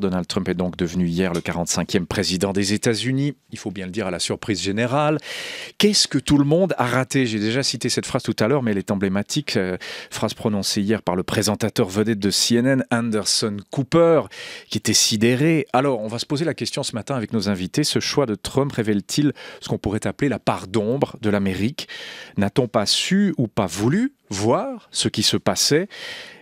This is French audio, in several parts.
Donald Trump est donc devenu hier le 45e président des États-Unis, il faut bien le dire à la surprise générale. Qu'est-ce que tout le monde a raté J'ai déjà cité cette phrase tout à l'heure, mais elle est emblématique. Euh, phrase prononcée hier par le présentateur vedette de CNN, Anderson Cooper, qui était sidéré. Alors, on va se poser la question ce matin avec nos invités. Ce choix de Trump révèle-t-il ce qu'on pourrait appeler la part d'ombre de l'Amérique N'a-t-on pas su ou pas voulu voir ce qui se passait.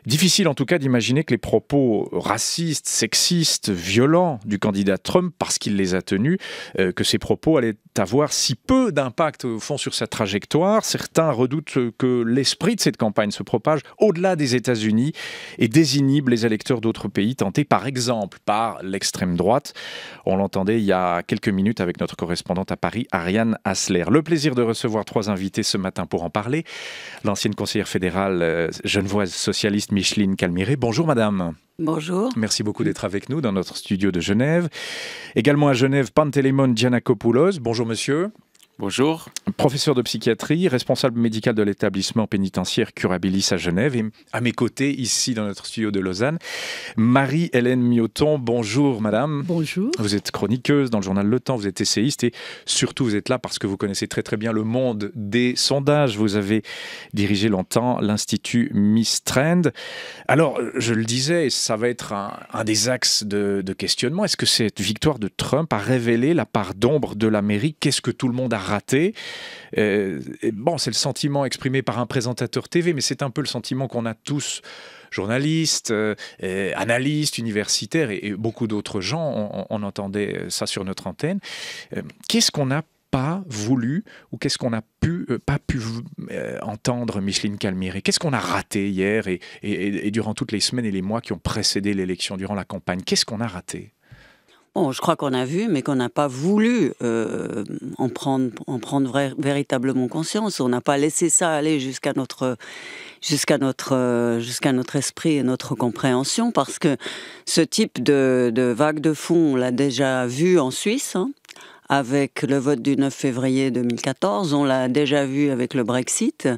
Difficile en tout cas d'imaginer que les propos racistes, sexistes, violents du candidat Trump, parce qu'il les a tenus, euh, que ces propos allaient avoir si peu d'impact au fond sur sa trajectoire. Certains redoutent que l'esprit de cette campagne se propage au-delà des États-Unis et désinhibe les électeurs d'autres pays tentés par exemple par l'extrême droite. On l'entendait il y a quelques minutes avec notre correspondante à Paris, Ariane Asler. Le plaisir de recevoir trois invités ce matin pour en parler. L'ancienne conseillère fédérale euh, genevoise socialiste Micheline Calmiré. Bonjour madame. Bonjour. Merci beaucoup d'être avec nous dans notre studio de Genève. Également à Genève, Pantelémon Giannakopoulos. Bonjour monsieur. Bonjour. Professeur de psychiatrie, responsable médical de l'établissement pénitentiaire Curabilis à Genève et à mes côtés, ici dans notre studio de Lausanne, Marie-Hélène Mioton. Bonjour madame. Bonjour. Vous êtes chroniqueuse dans le journal Le Temps, vous êtes essayiste et surtout vous êtes là parce que vous connaissez très très bien le monde des sondages. Vous avez dirigé longtemps l'Institut Trend. Alors, je le disais, ça va être un, des axes de, de questionnement. Est-ce que cette victoire de Trump a révélé la part d'ombre de l'Amérique Qu'est-ce que tout le monde a raté. Euh, bon, c'est le sentiment exprimé par un présentateur TV, mais c'est un peu le sentiment qu'on a tous journalistes, euh, analystes, universitaires et, beaucoup d'autres gens. On, entendait euh, ça sur notre antenne. Qu'est-ce qu'on n'a pas voulu ou qu'est-ce qu'on n'a pas pu entendre, Micheline Calmier Qu'est-ce qu'on a raté hier et, durant toutes les semaines et les mois qui ont précédé l'élection, durant la campagne Qu'est-ce qu'on a raté je crois qu'on a vu, mais qu'on n'a pas voulu euh, en prendre, en prendre véritablement conscience. On n'a pas laissé ça aller jusqu'à notre, jusqu'à notre, euh, jusqu'à notre esprit et notre compréhension, parce que ce type de, vague de fond, on l'a déjà vu en Suisse. Hein, avec le vote du 9 février 2014, on l'a déjà vu avec le Brexit,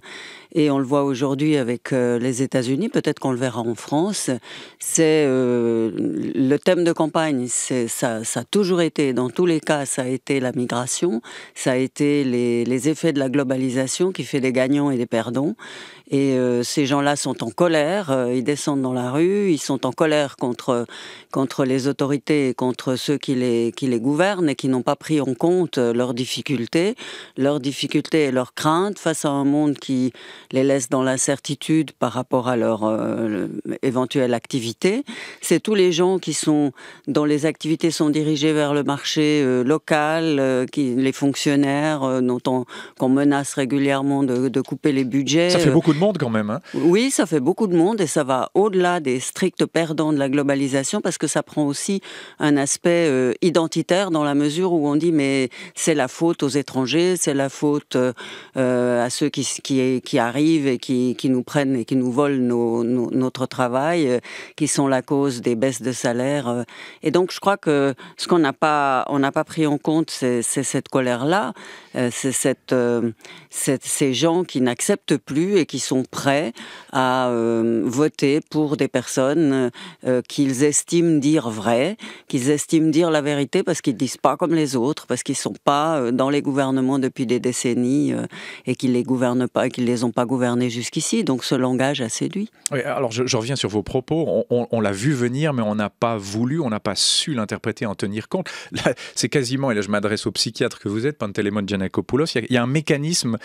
et on le voit aujourd'hui avec euh, les États-Unis, peut-être qu'on le verra en France, c'est euh, le thème de campagne, c'est, ça, ça, a toujours été, dans tous les cas, ça a été la migration, ça a été les, les effets de la globalisation qui fait des gagnants et des perdants. Et euh, ces gens-là sont en colère, ils descendent dans la rue, ils sont en colère contre, contre les autorités et contre ceux qui les, qui les gouvernent et qui n'ont pas pris en compte leurs difficultés, leurs difficultés et leurs craintes face à un monde qui les laisse dans l'incertitude par rapport à leur euh, éventuelle activité. C'est tous les gens qui sont, dont les activités sont dirigées vers le marché euh, local, euh, qui, les fonctionnaires dont on, qu'on menace régulièrement de, couper les budgets. Ça fait beaucoup de monde quand même. Hein. oui, ça fait beaucoup de monde et ça va au-delà des stricts perdants de la globalisation parce que ça prend aussi un aspect identitaire dans la mesure où on dit mais c'est la faute aux étrangers, c'est la faute à ceux qui, qui, qui arrivent et qui, nous prennent et qui nous volent notre travail, euh, qui sont la cause des baisses de salaire. Euh. Et donc, je crois que ce qu'on n'a pas, n'a pas pris en compte, c'est cette colère-là. Euh, c'est euh, cette, ces gens qui n'acceptent plus et qui sont prêts à euh, voter pour des personnes qu'ils estiment dire vrai, qu'ils estiment dire la vérité parce qu'ils disent pas comme les autres, parce qu'ils sont pas dans les gouvernements depuis des décennies et qu'ils les gouvernent pas, qu'ils les ont pas gouvernés jusqu'ici. Donc ce langage a séduit. alors je, reviens sur vos propos. On, l'a vu venir, mais on n'a pas voulu, on n'a pas su l'interpréter, en tenir compte. C'est quasiment, et là je m'adresse au psychiatre que vous êtes, Pantelémon Gianna il y, a un mécanisme,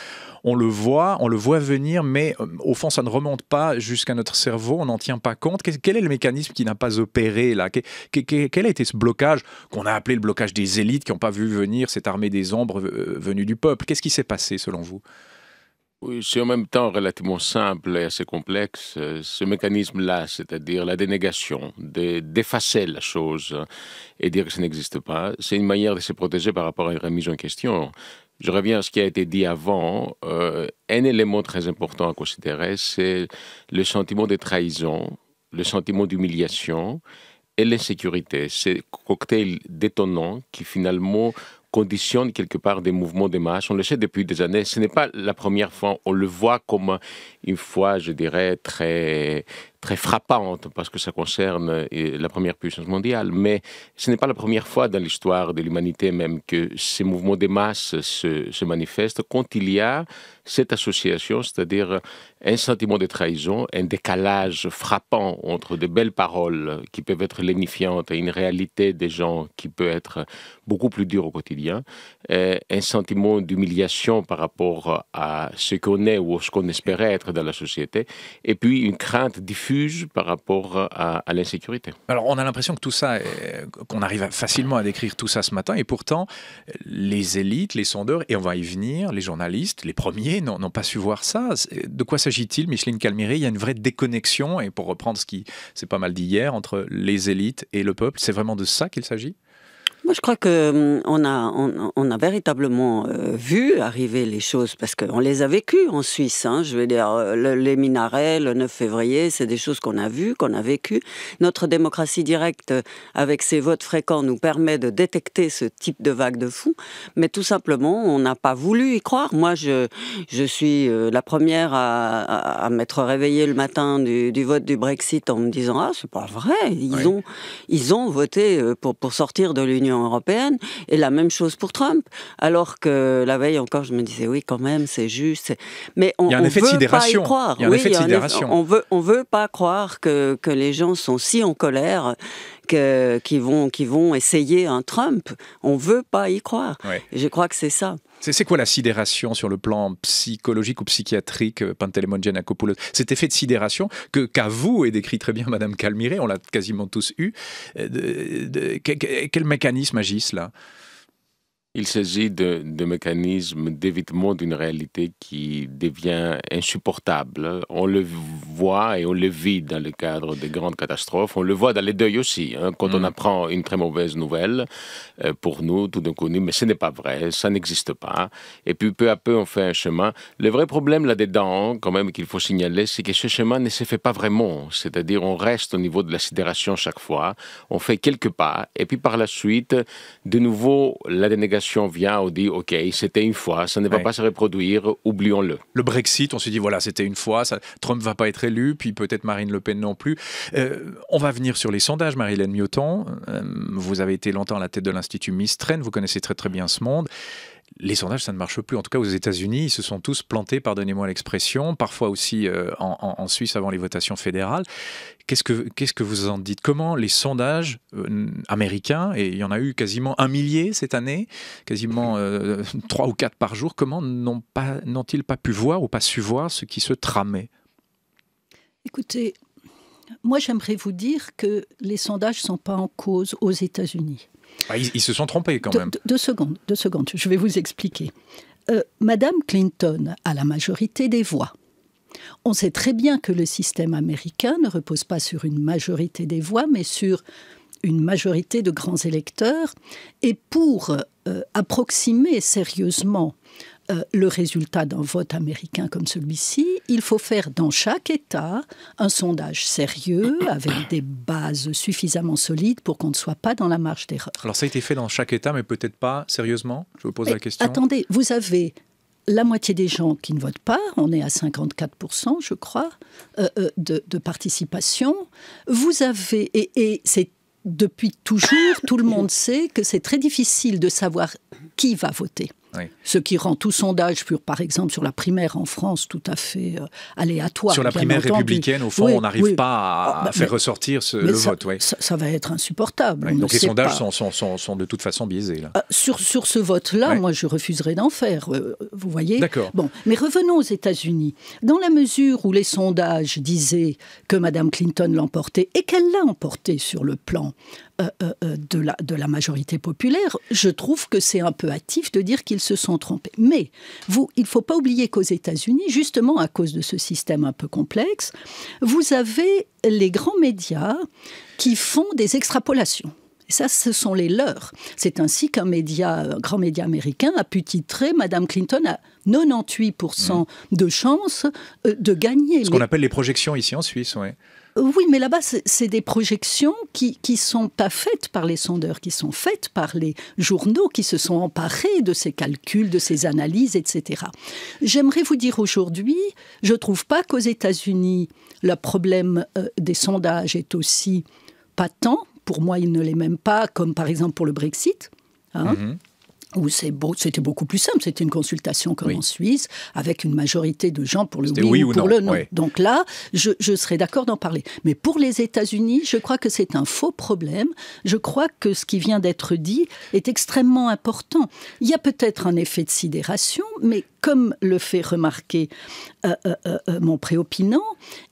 on le voit, on le voit venir, mais euh, au fond, ça ne remonte pas jusqu'à notre cerveau, on n'en tient pas compte. Quel est le mécanisme qui n'a pas opéré là Quel a été ce blocage qu'on a appelé le blocage des élites qui n'ont pas vu venir cette armée des ombres euh, venue du peuple Qu'est-ce qui s'est passé selon vous oui, c'est en même temps relativement simple et assez complexe. Euh, ce mécanisme-là, c'est-à-dire la dénégation, d'effacer la chose et dire que ça n'existe pas, c'est une manière de se protéger par rapport à une remise en question. Je reviens à ce qui a été dit avant. Euh, un élément très important à considérer, c'est le sentiment de trahison, le sentiment d'humiliation et l'insécurité. C'est cocktail détonnant qui finalement conditionne quelque part des mouvements de masse. On le sait depuis des années. Ce n'est pas la première fois. On le voit comme une fois, je dirais, très très frappante parce que ça concerne euh, la première puissance mondiale, mais ce n'est pas la première fois dans l'histoire de l'humanité même que ces mouvements de masse se, manifestent quand il y a cette association, c'est-à-dire un sentiment de trahison, un décalage frappant entre de belles paroles qui peuvent être lénifiantes et une réalité des gens qui peut être beaucoup plus dure au quotidien, euh, un sentiment d'humiliation par rapport à ce qu'on est ou ce qu'on espérait être dans la société, et puis une crainte diffuse par rapport euh, à, l'insécurité. Alors on a l'impression que tout ça, qu'on arrive facilement à décrire tout ça ce matin, et pourtant les élites, les sondeurs, et on va y venir, les journalistes, les premiers n'ont pas su voir ça. De quoi s'agit-il, Micheline Calmiré Il y a une vraie déconnexion, et pour reprendre ce qui s'est pas mal dit hier, entre les élites et le peuple, c'est vraiment de ça qu'il s'agit moi, je crois que hum, on a, on, a véritablement euh, vu arriver les choses parce qu'on les a vécues en Suisse. Hein. je veux dire, euh, les minarets, le 9 février, c'est des choses qu'on a vues, qu'on a vécues. Notre démocratie directe, euh, avec ses votes fréquents, nous permet de détecter ce type de vague de fou, Mais tout simplement, on n'a pas voulu y croire. Moi, je, je suis la première à, à, m'être réveillée le matin du, vote du Brexit en me disant ah c'est pas vrai, ils ont ils ont voté pour pour sortir de l'Union européenne, et la même chose pour Trump. Alors que la veille encore, je me disais, oui, quand même, c'est juste. Mais on, ne y Croire. On veut, on veut pas croire que, que les gens sont si en colère qu'ils vont, vont essayer un Trump. On veut pas y croire. Je crois que c'est ça. C'est quoi la sidération sur le plan psychologique ou psychiatrique, euh, Pantelemon Giannakopoulos Cet effet de sidération que qu'à vous est décrit très bien Madame Calmiré, on l'a quasiment tous eu. Euh, de, quel, mécanisme agisse là il s'agit de, mécanismes d'évitement d'une réalité qui devient insupportable. On le voit et on le vit dans le cadre des grandes catastrophes. On le voit dans les deuils aussi. Hein, quand on mm. apprend une très mauvaise nouvelle, euh, pour nous, tout d'un coup, mais ce n'est pas vrai, ça n'existe pas. Et puis peu à peu, on fait un chemin. Le vrai problème là-dedans, quand même, qu'il faut signaler, c'est que ce chemin ne se fait pas vraiment. C'est-à-dire, on reste au niveau de la sidération chaque fois, on fait quelques pas, et puis par la suite, de nouveau, la dénégation vient, on dit OK, c'était une fois, ça ne va pas se reproduire, oublions-le. Le Brexit, on se dit voilà, c'était une fois, ça, Trump va pas être élu, puis peut-être Marine Le Pen non plus. Euh, on va venir sur les sondages, Marie-Hélène euh, vous avez été longtemps à la tête de l'Institut Mistren, vous connaissez très très bien ce monde les sondages, ça ne marche plus. En tout cas, aux États-Unis, ils se sont tous plantés, pardonnez-moi l'expression, parfois aussi euh, en, Suisse avant les votations fédérales. Qu'est-ce que, qu'est-ce que vous en dites Comment les sondages euh, américains, et il y en a eu quasiment un millier cette année, quasiment euh, trois ou quatre par jour, comment pas, n'ont-ils pas pu voir ou pas su voir ce qui se tramait Écoutez, moi j'aimerais vous dire que les sondages ne sont pas en cause aux États-Unis. Ah, ils, se sont trompés quand même. deux, secondes, deux secondes, je vais vous expliquer. Euh, Madame Clinton a la majorité des voix. On sait très bien que le système américain ne repose pas sur une majorité des voix, mais sur une majorité de grands électeurs. Et pour euh, approximer sérieusement euh, le résultat d'un vote américain comme celui-ci, il faut faire dans chaque État un sondage sérieux avec des bases suffisamment solides pour qu'on ne soit pas dans la marge d'erreur. Alors ça a été fait dans chaque État, mais peut-être pas sérieusement Je vous pose la question. Attendez, vous avez la moitié des gens qui ne votent pas, on est à 54%, je crois, euh, euh, de, participation. Vous avez, et, et c'est depuis toujours, tout le monde sait que c'est très difficile de savoir qui va voter. Ce qui rend tout sondage, pur, par exemple, sur la primaire en France, tout à fait euh, aléatoire. Sur la primaire républicaine, au fond, on n'arrive pas à ah, bah, faire ressortir ce, le vote. Ça, va être insupportable. donc les sondages sont, de toute façon biaisés. Là. Ah, sur, ce vote-là, moi, je refuserais d'en faire. Euh, vous voyez D'accord. Bon, mais revenons aux États-Unis. Dans la mesure où les sondages disaient que Mme Clinton l'emportait et qu'elle l'a emporté sur le plan euh, euh, euh, de, la, de la majorité populaire, je trouve que c'est un peu hâtif de dire qu'ils se sont trompés. Mais vous, il ne faut pas oublier qu'aux États-Unis, justement à cause de ce système un peu complexe, vous avez les grands médias qui font des extrapolations. ça, ce sont les leurs. C'est ainsi qu'un média, grand média américain a pu titrer Madame Clinton a 98% mmh. de chance de gagner. Ce qu'on appelle les projections ici en Suisse, oui. Oui, mais là-bas, c'est des projections qui ne sont pas faites par les sondeurs, qui sont faites par les journaux qui se sont emparés de ces calculs, de ces analyses, etc. J'aimerais vous dire aujourd'hui, je ne trouve pas qu'aux États-Unis, le problème euh, des sondages est aussi patent. Pour moi, il ne l'est même pas, comme par exemple pour le Brexit. Hein. Mm-hmm où c'était beaucoup plus simple. C'était une consultation comme en Suisse, avec une majorité de gens pour le oui, ou, pour le non. Donc là, je, je serais d'accord d'en parler. Mais pour les États-Unis, je crois que c'est un faux problème. Je crois que ce qui vient d'être dit est extrêmement important. Il y a peut-être un effet de sidération, mais comme le fait remarquer euh, euh, euh, mon préopinant,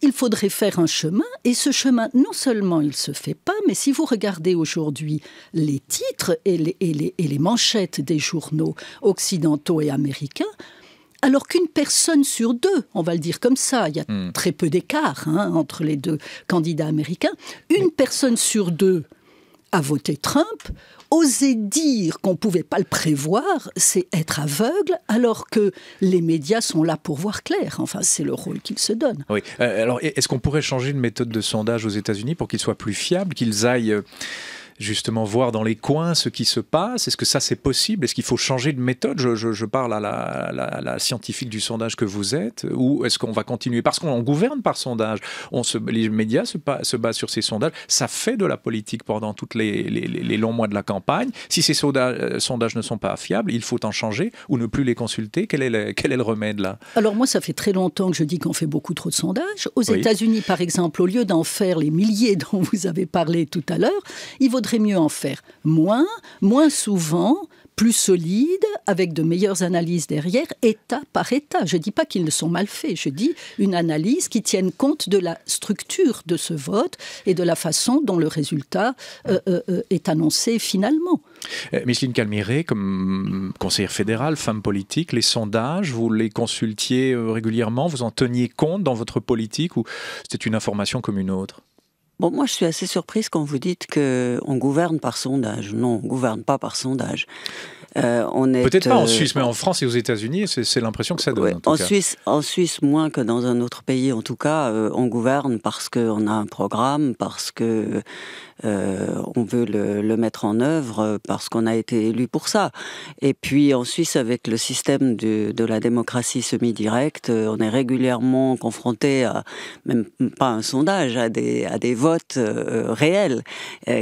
il faudrait faire un chemin, et ce chemin, non seulement il ne se fait pas, mais si vous regardez aujourd'hui les titres et les, manchettes des journaux occidentaux et américains, alors qu'une personne sur deux, on va le dire comme ça, il y a hmm. très peu d'écart hein, entre les deux candidats américains, une personne sur deux a voté Trump, oser dire qu'on ne pouvait pas le prévoir, c'est être aveugle, alors que les médias sont là pour voir clair. Enfin, c'est le rôle qu'ils se donnent. Oui. Euh, alors, est-ce qu'on pourrait changer une méthode de sondage aux États-Unis pour qu'ils soient plus fiables, qu'ils aillent euh, justement voir dans les coins ce qui se passe Est-ce que ça c'est possible Est-ce qu'il faut changer de méthode je, je, parle à la, la, scientifique du sondage que vous êtes. Ou est-ce qu'on va continuer Parce qu'on gouverne par sondage. On se, les médias se, se, basent sur ces sondages. Ça fait de la politique pendant tous les, les, les, longs mois de la campagne. Si ces sondages, euh, sondages ne sont pas fiables, il faut en changer ou ne plus les consulter. Quel est le, quel est le remède là Alors moi, ça fait très longtemps que je dis qu'on fait beaucoup trop de sondages. Aux États-Unis, par exemple, au lieu d'en faire les milliers dont vous avez parlé tout à l'heure, il vaudrait mieux en faire moins, moins souvent, plus solide, avec de meilleures analyses derrière, état par état. Je ne dis pas qu'ils ne sont mal faits, je dis une analyse qui tienne compte de la structure de ce vote et de la façon dont le résultat euh, euh, euh, est annoncé finalement. Micheline Calmiré, comme conseillère fédérale, femme politique, les sondages, vous les consultiez régulièrement, vous en teniez compte dans votre politique ou c'était une information comme une autre Bon, moi, je suis assez surprise quand vous dites qu'on gouverne par sondage. Non, on gouverne pas par sondage. Euh, on est peut-être pas en euh, Suisse, mais en France et aux États-Unis, c'est l'impression que ça donne. En, Suisse, en Suisse moins que dans un autre pays. En tout cas, euh, on gouverne parce qu'on a un programme, parce que euh, on veut le, mettre en œuvre euh, parce qu'on a été élu pour ça. Et puis en Suisse, avec le système de la démocratie semi-directe, euh, on est régulièrement confronté à, même pas un sondage, à des, à des votes réels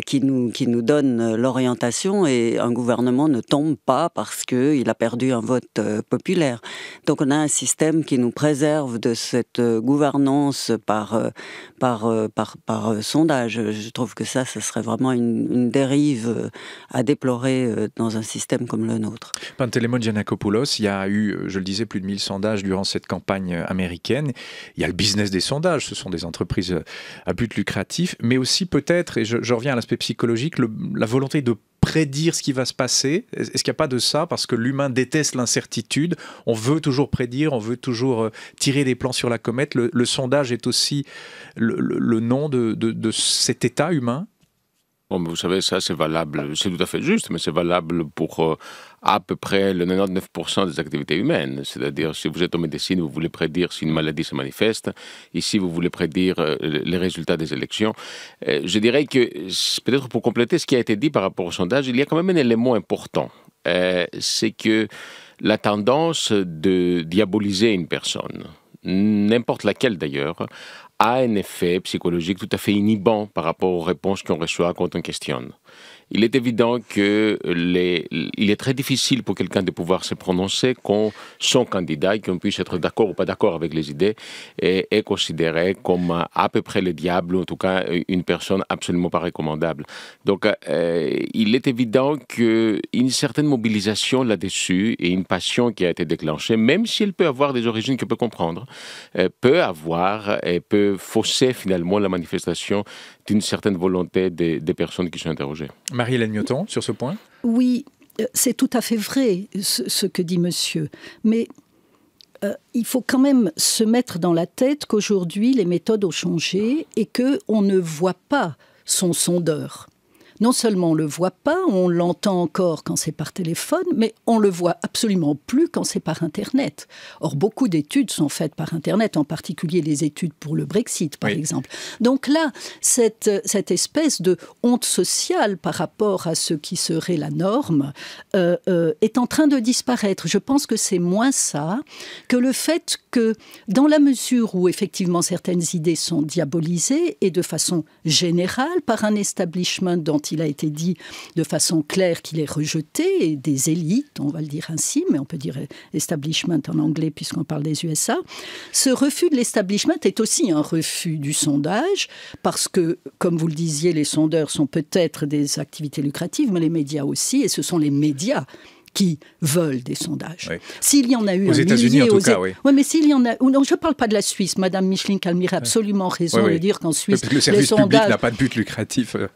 qui, nous, qui nous donnent l'orientation et un gouvernement ne tombe pas parce qu'il a perdu un vote populaire. Donc on a un système qui nous préserve de cette gouvernance par, par, par, par sondage. Je trouve que ça, ce serait vraiment une, dérive euh, à déplorer euh, dans un système comme le nôtre. Pantelémon Giannakopoulos, il y a eu, euh, je le disais, plus de 1000 sondages durant cette campagne américaine. Il y a le business des sondages, ce sont des entreprises à but lucratif, mais aussi peut-être, et je, reviens à l'aspect psychologique, la volonté de prédire ce qui va se passer Est-ce qu'il n'y a pas de ça parce que l'humain déteste l'incertitude On veut toujours prédire, on veut toujours tirer des plans sur la comète. Le, sondage est aussi le, nom de, de cet état humain Bon, vous savez, ça, c'est valable, c'est tout à fait juste, mais c'est valable pour euh, à peu près le 99% des activités humaines. C'est-à-dire, si vous êtes en médecine, vous voulez prédire si une maladie se manifeste. Ici, vous voulez prédire euh, les résultats des élections. Euh, je dirais que, peut-être pour compléter ce qui a été dit par rapport au sondage, il y a quand même un élément important. c'est que la tendance de diaboliser une personne, n'importe laquelle d'ailleurs, a un effet psychologique tout à fait inhibant par rapport aux réponses qu'on reçoit quand on questionne. Il est évident que les, il est très difficile pour quelqu'un de pouvoir se prononcer quand son candidat, qu'on puisse être d'accord ou pas d'accord avec les idées, est, est, considéré comme à peu près le diable, ou en tout cas euh, une personne absolument pas recommandable. Donc, euh, il est évident qu'une certaine mobilisation là-dessus et une passion qui a été déclenchée, même si elle peut avoir des origines que peut comprendre, euh, peut avoir et peut fausser finalement la manifestation d'une certaine volonté des, des personnes qui sont interrogées. Marie-Hélène sur ce point Oui, euh, c'est tout à fait vrai ce, que dit monsieur. Mais euh, il faut quand même se mettre dans la tête qu'aujourd'hui, les méthodes ont changé et qu'on ne voit pas son sondeur non seulement on le voit pas, on l'entend encore quand c'est par téléphone, mais on le voit absolument plus quand c'est par Internet. Or, beaucoup d'études sont faites par Internet, en particulier les études pour le Brexit, par exemple. Donc là, cette, espèce de honte sociale par rapport à ce qui serait la norme euh, euh, est en train de disparaître. Je pense que c'est moins ça que le fait que, dans la mesure où effectivement certaines idées sont diabolisées et de façon générale par un establishment dont il a été dit de façon claire qu'il est rejeté et des élites, on va le dire ainsi, mais on peut dire establishment en anglais puisqu'on parle des USA, ce refus de l'establishment est aussi un refus du sondage parce que, comme vous le disiez, les sondeurs sont peut-être des activités lucratives, mais les médias aussi, et ce sont les médias qui veulent des sondages. S'il y en a eu aux États-Unis, en tout e- oui. mais s'il y en a, non, je ne parle pas de la Suisse. Madame Micheline Calmy a absolument raison de dire qu'en Suisse, le service les sondages... public n'a pas de but lucratif euh,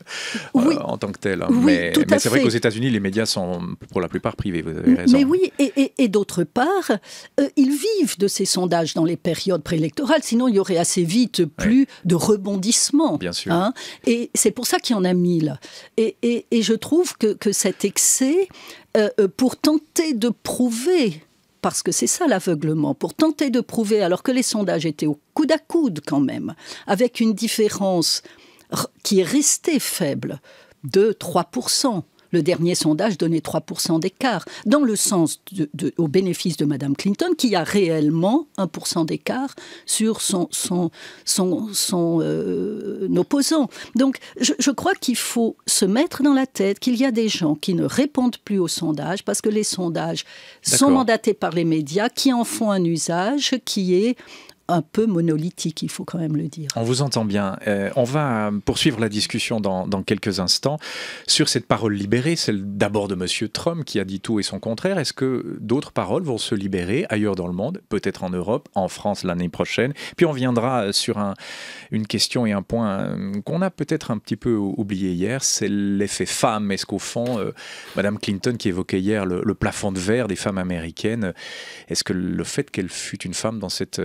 euh, en tant que tel. Hein. mais, c'est vrai qu'aux États-Unis, les médias sont pour la plupart privés. Vous avez raison. Mais oui, et, d'autre part, euh, ils vivent de ces sondages dans les périodes préélectorales. Sinon, il y aurait assez vite plus de rebondissements. Bien sûr. Hein. Et c'est pour ça qu'il y en a mille. Et, je trouve que, que cet excès euh, euh, pour tenter de prouver parce que c'est ça l'aveuglement, pour tenter de prouver, alors que les sondages étaient au coude à coude quand même, avec une différence qui est restée faible de 3%, le dernier sondage donnait 3% d'écart, dans le sens au bénéfice de Mme Clinton, qui a réellement 1% d'écart sur son, son, son, son euh, opposant. Donc je, je crois qu'il faut se mettre dans la tête qu'il y a des gens qui ne répondent plus aux sondages parce que les sondages sont mandatés par les médias qui en font un usage qui est un peu monolithique, il faut quand même le dire. On vous entend bien. Euh, on va poursuivre la discussion dans, quelques instants sur cette parole libérée, celle d'abord de M. Trump qui a dit tout et son contraire. Est-ce que d'autres paroles vont se libérer ailleurs dans le monde, peut-être en Europe, en France l'année prochaine Puis on viendra sur un, une question et un point euh, qu'on a peut-être un petit peu oublié hier, c'est l'effet femme. Est-ce qu'au fond, euh, Mme Clinton qui évoquait hier le, plafond de verre des femmes américaines, est-ce que le fait qu'elle fût une femme dans cette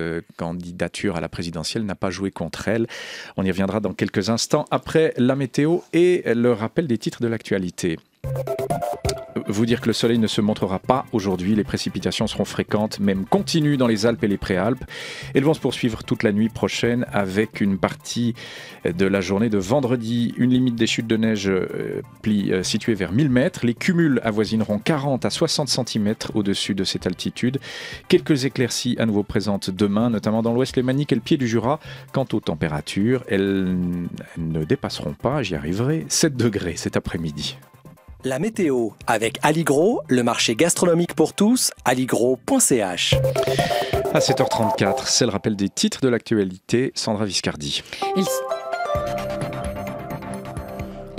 candidature à la présidentielle n'a pas joué contre elle. On y reviendra dans quelques instants après la météo et le rappel des titres de l'actualité vous dire que le soleil ne se montrera pas aujourd'hui. Les précipitations seront fréquentes, même continues dans les Alpes et les Préalpes. Elles vont se poursuivre toute la nuit prochaine avec une partie de la journée de vendredi. Une limite des chutes de neige euh, euh, située vers 1000 mètres. Les cumuls avoisineront 40 à 60 cm au-dessus de cette altitude. Quelques éclaircies à nouveau présentes demain, notamment dans l'ouest lémanique et le pied du Jura. Quant aux températures, elles ne dépasseront pas, j'y arriverai, 7 degrés cet après-midi. La météo avec Aligro, le marché gastronomique pour tous, aligro.ch. À 7h34, c'est le rappel des titres de l'actualité, Sandra Viscardi.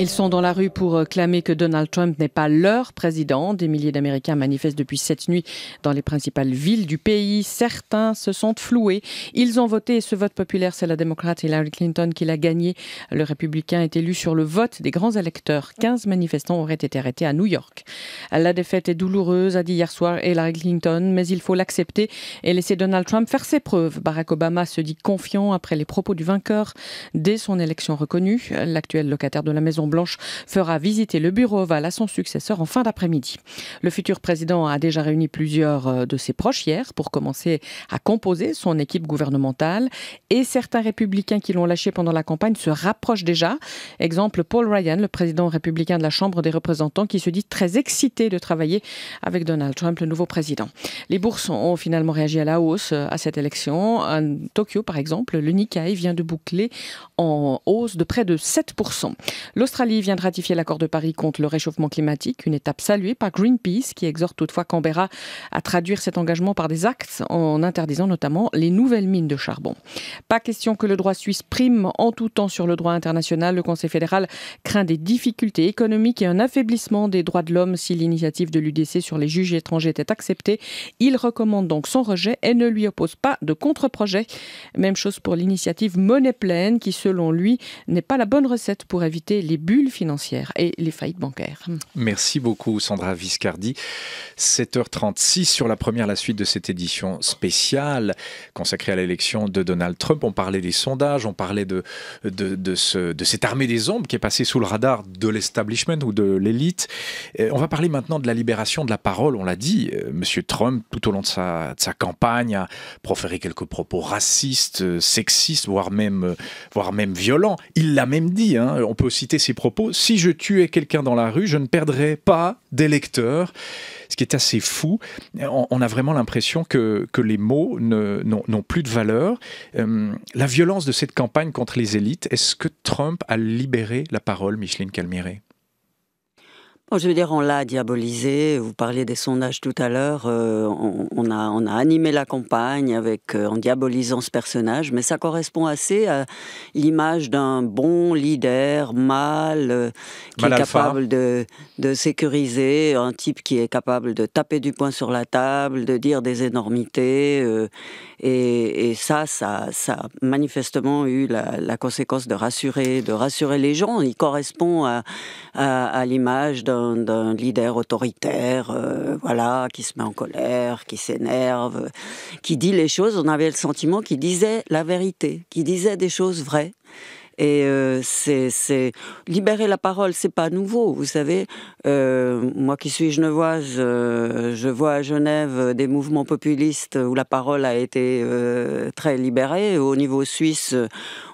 Ils sont dans la rue pour euh, clamer que Donald Trump n'est pas leur président. Des milliers d'Américains manifestent depuis cette nuit dans les principales villes du pays. Certains se sont floués. Ils ont voté et ce vote populaire, c'est la démocrate Hillary Clinton qui l'a gagné. Le républicain est élu sur le vote des grands électeurs. 15 manifestants auraient été arrêtés à New York. La défaite est douloureuse, a dit hier soir Hillary Clinton, mais il faut l'accepter et laisser Donald Trump faire ses preuves. Barack Obama se dit confiant après les propos du vainqueur dès son élection reconnue. L'actuel locataire de la maison Blanche fera visiter le bureau ovale à son successeur en fin d'après-midi. Le futur président a déjà réuni plusieurs euh, de ses proches hier pour commencer à composer son équipe gouvernementale et certains républicains qui l'ont lâché pendant la campagne se rapprochent déjà. Exemple, Paul Ryan, le président républicain de la Chambre des représentants, qui se dit très excité de travailler avec Donald Trump, le nouveau président. Les bourses ont finalement réagi à la hausse euh, à cette élection. À Tokyo, par exemple, le Nikkei vient de boucler en hausse de près de 7%. L'Australie L'Australie vient de ratifier l'accord de Paris contre le réchauffement climatique, une étape saluée par Greenpeace, qui exhorte toutefois Canberra à traduire cet engagement par des actes en interdisant notamment les nouvelles mines de charbon. Pas question que le droit suisse prime en tout temps sur le droit international. Le Conseil fédéral craint des difficultés économiques et un affaiblissement des droits de l'homme si l'initiative de l'UDC sur les juges étrangers était acceptée. Il recommande donc son rejet et ne lui oppose pas de contre-projet. Même chose pour l'initiative Monnaie pleine qui, selon lui, n'est pas la bonne recette pour éviter les bulles financières et les faillites bancaires. Hmm. Merci beaucoup Sandra Viscardi. 7h36 sur la première, la suite de cette édition spéciale consacrée à l'élection de Donald Trump. On parlait des sondages, on parlait de, de, de, ce, de cette armée des ombres qui est passée sous le radar de l'establishment ou de l'élite. Euh, on va parler maintenant de la libération de la parole. On l'a dit, euh, Monsieur Trump, tout au long de sa, de sa campagne, a proféré quelques propos racistes, sexistes, voire même, voire même violents. Il l'a même dit. Hein. On peut citer ses propos, si je tuais quelqu'un dans la rue, je ne perdrais pas des ce qui est assez fou. On, a vraiment l'impression que, les mots n'ont plus de valeur. Euh, la violence de cette campagne contre les élites, est-ce que Trump a libéré la parole, Micheline Calmiret je veux dire, on l'a diabolisé. Vous parliez des sondages tout à l'heure. Euh, on, a, on a animé la campagne avec, euh, en diabolisant ce personnage, mais ça correspond assez à l'image d'un bon leader mâle euh, qui est capable de, de sécuriser, un type qui est capable de taper du poing sur la table, de dire des énormités et, ça, ça, a manifestement eu la, conséquence de rassurer, de rassurer les gens. Il correspond à, l'image d'un leader autoritaire, euh, voilà, qui se met en colère, qui s'énerve, qui dit les choses. On avait le sentiment qu'il disait la vérité, qu'il disait des choses vraies. Et euh, c'est libérer la parole, c'est pas nouveau, vous savez. Euh, moi qui suis genevoise, euh, je vois à Genève des mouvements populistes où la parole a été très libérée. Au niveau suisse,